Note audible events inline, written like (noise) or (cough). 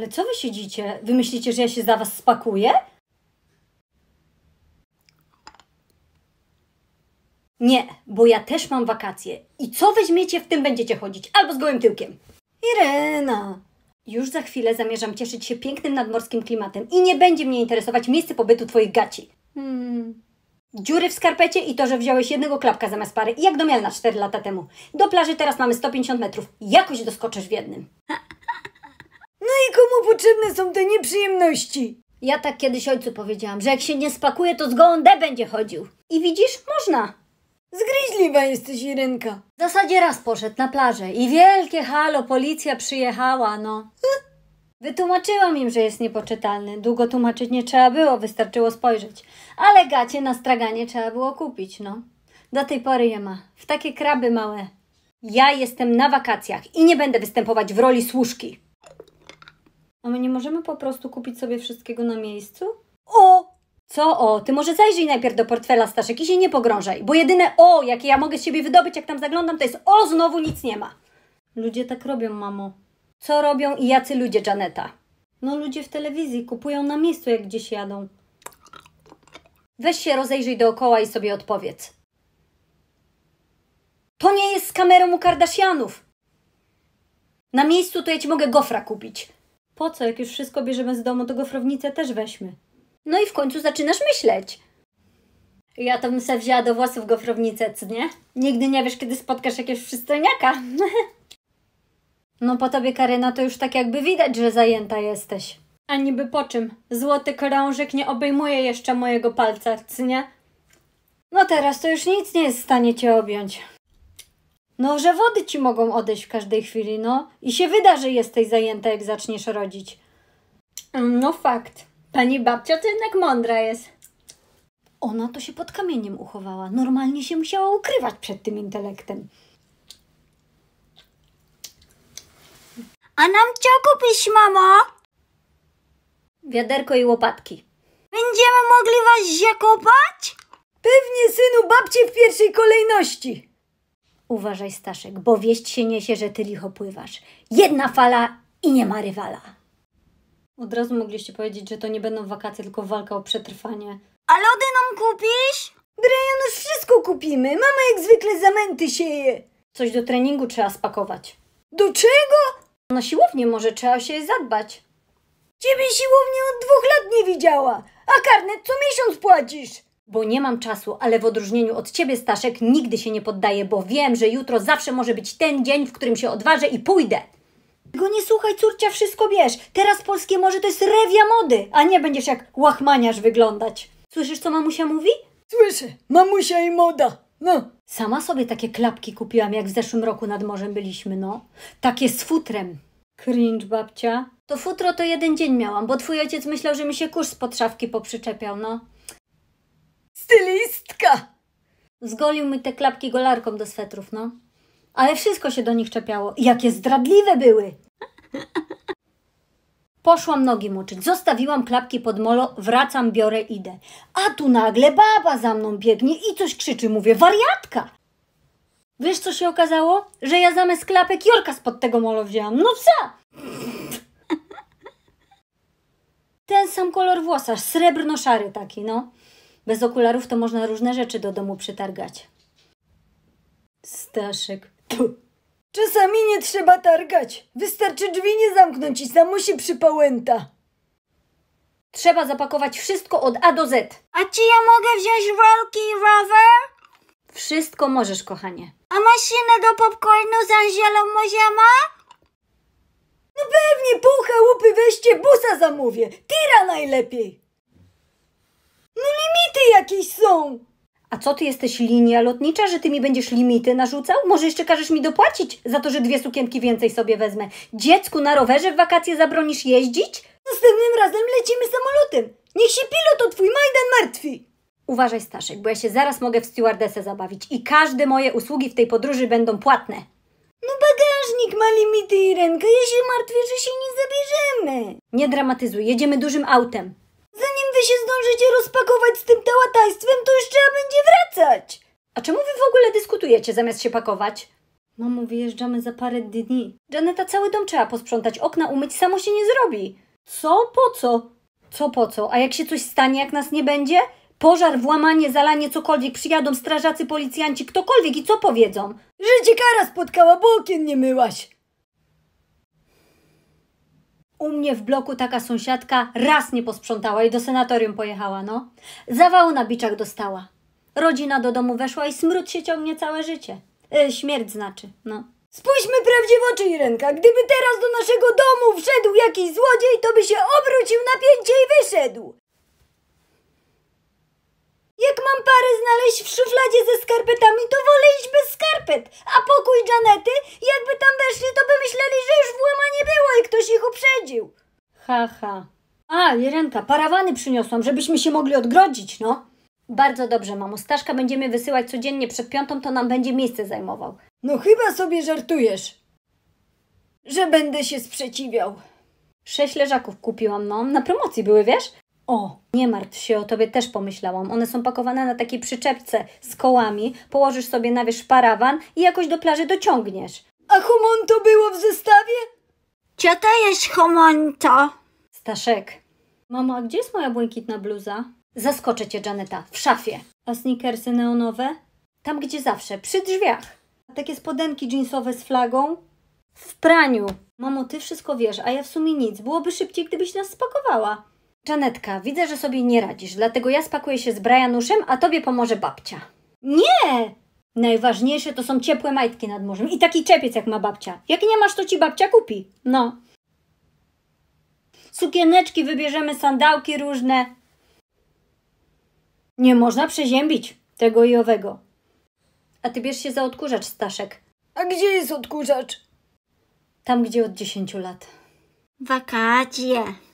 Ale co wy siedzicie? Wy myślicie, że ja się za was spakuję? Nie, bo ja też mam wakacje. I co weźmiecie, w tym będziecie chodzić. Albo z gołym tyłkiem. Irena! Już za chwilę zamierzam cieszyć się pięknym nadmorskim klimatem i nie będzie mnie interesować miejsce pobytu twoich gaci. Hmm. Dziury w skarpecie i to, że wziąłeś jednego klapka zamiast pary, jak do Mielna 4 lata temu. Do plaży teraz mamy 150 metrów. Jakoś doskoczysz w jednym i komu potrzebne są te nieprzyjemności? Ja tak kiedyś ojcu powiedziałam, że jak się nie spakuje, to z będzie chodził. I widzisz, można. Zgryźliwa jesteś, Irynka. W zasadzie raz poszedł na plażę i wielkie halo, policja przyjechała, no. Wytłumaczyłam im, że jest niepoczytalny. Długo tłumaczyć nie trzeba było, wystarczyło spojrzeć. Ale gacie na straganie trzeba było kupić, no. Do tej pory je ma. W takie kraby małe. Ja jestem na wakacjach i nie będę występować w roli służki. A my nie możemy po prostu kupić sobie wszystkiego na miejscu? O! Co o? Ty może zajrzyj najpierw do portfela Staszek i się nie pogrążaj, bo jedyne o, jakie ja mogę z siebie wydobyć, jak tam zaglądam, to jest o, znowu nic nie ma. Ludzie tak robią, mamo. Co robią i jacy ludzie, Janeta? No ludzie w telewizji kupują na miejscu, jak gdzieś jadą. Weź się rozejrzyj dookoła i sobie odpowiedz. To nie jest z kamerą u Kardashianów. Na miejscu to ja ci mogę gofra kupić po co, jak już wszystko bierzemy z domu, to gofrownicę też weźmy. No i w końcu zaczynasz myśleć. Ja to bym se wzięła do włosów gofrownicę, co nie? Nigdy nie wiesz, kiedy spotkasz jakieś przystojniaka. (laughs) no po tobie, Karyna, to już tak jakby widać, że zajęta jesteś. A niby po czym? Złoty krążek nie obejmuje jeszcze mojego palca, co nie? No teraz to już nic nie jest w stanie cię objąć. No, że wody ci mogą odejść w każdej chwili, no. I się wyda, że jesteś zajęta, jak zaczniesz rodzić. Mm, no fakt. Pani babcia to jednak mądra jest. Ona to się pod kamieniem uchowała. Normalnie się musiała ukrywać przed tym intelektem. A nam co kupić, mamo? Wiaderko i łopatki. Będziemy mogli was zakopać? Pewnie, synu, babcie w pierwszej kolejności. Uważaj, Staszek, bo wieść się niesie, że ty licho pływasz. Jedna fala i nie ma rywala. Od razu mogliście powiedzieć, że to nie będą wakacje, tylko walka o przetrwanie. A lody nam kupisz? Brian, już wszystko kupimy. Mama jak zwykle zamęty sieje. Coś do treningu trzeba spakować. Do czego? Na siłownię może trzeba się zadbać. Ciebie siłownię od dwóch lat nie widziała, a karnet co miesiąc płacisz bo nie mam czasu, ale w odróżnieniu od ciebie, Staszek, nigdy się nie poddaję, bo wiem, że jutro zawsze może być ten dzień, w którym się odważę i pójdę. Go nie słuchaj, córcia, wszystko wiesz. Teraz polskie morze to jest rewia mody, a nie będziesz jak łachmaniarz wyglądać. Słyszysz, co mamusia mówi? Słyszę, mamusia i moda. No. Sama sobie takie klapki kupiłam, jak w zeszłym roku nad morzem byliśmy, no. Takie z futrem. Cringe, babcia. To futro to jeden dzień miałam, bo twój ojciec myślał, że mi się kurz z podszawki poprzyczepiał, no stylistka! Zgolił mi te klapki golarką do swetrów, no. Ale wszystko się do nich czepiało. Jakie zdradliwe były! Poszłam nogi moczyć, zostawiłam klapki pod molo, wracam, biorę, idę. A tu nagle baba za mną biegnie i coś krzyczy, mówię, wariatka! Wiesz, co się okazało? Że ja zamiast klapek Jorka spod tego molo wzięłam. No psa! Ten sam kolor włosa, srebrno-szary taki, no. Bez okularów to można różne rzeczy do domu przytargać. Staszek. Tu. Czasami nie trzeba targać. Wystarczy drzwi nie zamknąć i samo się przypałęta. Trzeba zapakować wszystko od A do Z. A czy ja mogę wziąć rolki i rower? Wszystko możesz, kochanie. A maszynę do popcornu z Anzielą Moziama? No pewnie, pół chałupy weźcie, busa zamówię. Tira najlepiej. No limit limity jakieś są! A co ty jesteś linia lotnicza, że ty mi będziesz limity narzucał? Może jeszcze każesz mi dopłacić za to, że dwie sukienki więcej sobie wezmę? Dziecku na rowerze w wakacje zabronisz jeździć? Następnym razem lecimy samolotem. Niech się pilot o twój Majdan martwi. Uważaj Staszek, bo ja się zaraz mogę w stewardesę zabawić i każde moje usługi w tej podróży będą płatne. No bagażnik ma limity i rękę, ja się martwię, że się nie zabierzemy. Nie dramatyzuj, jedziemy dużym autem. Jeśli się zdążycie rozpakować z tym tałataństwem, to już trzeba będzie wracać. A czemu wy w ogóle dyskutujecie zamiast się pakować? Mamo, wyjeżdżamy za parę dni. Janeta, cały dom trzeba posprzątać, okna umyć, samo się nie zrobi. Co? Po co? Co po co? A jak się coś stanie, jak nas nie będzie? Pożar, włamanie, zalanie, cokolwiek, przyjadą strażacy, policjanci, ktokolwiek i co powiedzą? Że cię kara spotkała, bo okien nie myłaś. U mnie w bloku taka sąsiadka raz nie posprzątała i do senatorium pojechała, no. Zawału na biczach dostała. Rodzina do domu weszła i smród się ciągnie całe życie. E, śmierć znaczy, no. Spójrzmy prawdzie w oczy, Irenka. Gdyby teraz do naszego domu wszedł jakiś złodziej, to by się obrócił na pięcie i wyszedł. Jak mam parę znaleźć w szufladzie ze skarpetami, to wolę iść bez skarpet. A pokój Janety, jakby tam weszli, to by myśleli, że już Ktoś ich uprzedził. Haha. Ha. A, Jerenka, parawany przyniosłam, żebyśmy się mogli odgrodzić, no. Bardzo dobrze, mamo. Staszka będziemy wysyłać codziennie przed piątą, to nam będzie miejsce zajmował. No chyba sobie żartujesz, że będę się sprzeciwiał. Sześć leżaków kupiłam, no. Na promocji były, wiesz? O, nie martw się, o tobie też pomyślałam. One są pakowane na takiej przyczepce z kołami, położysz sobie na wierzch parawan i jakoś do plaży dociągniesz. A humon to było w zestawie? Gdzie to jest homonto? Staszek. Mama, a gdzie jest moja błękitna bluza? Zaskoczę cię, Janeta, w szafie. A sneakersy neonowe? Tam, gdzie zawsze, przy drzwiach. A takie spodenki jeansowe z flagą? W praniu. Mamo, ty wszystko wiesz, a ja w sumie nic. Byłoby szybciej, gdybyś nas spakowała. Janetka, widzę, że sobie nie radzisz, dlatego ja spakuję się z Brianuszem, a tobie pomoże babcia. Nie! Najważniejsze to są ciepłe majtki nad morzem i taki czepiec jak ma babcia. Jak nie masz, to ci babcia kupi. No. Sukieneczki wybierzemy, sandałki różne. Nie można przeziębić tego i owego. A ty bierz się za odkurzacz, Staszek. A gdzie jest odkurzacz? Tam, gdzie od 10 lat. Wakacje.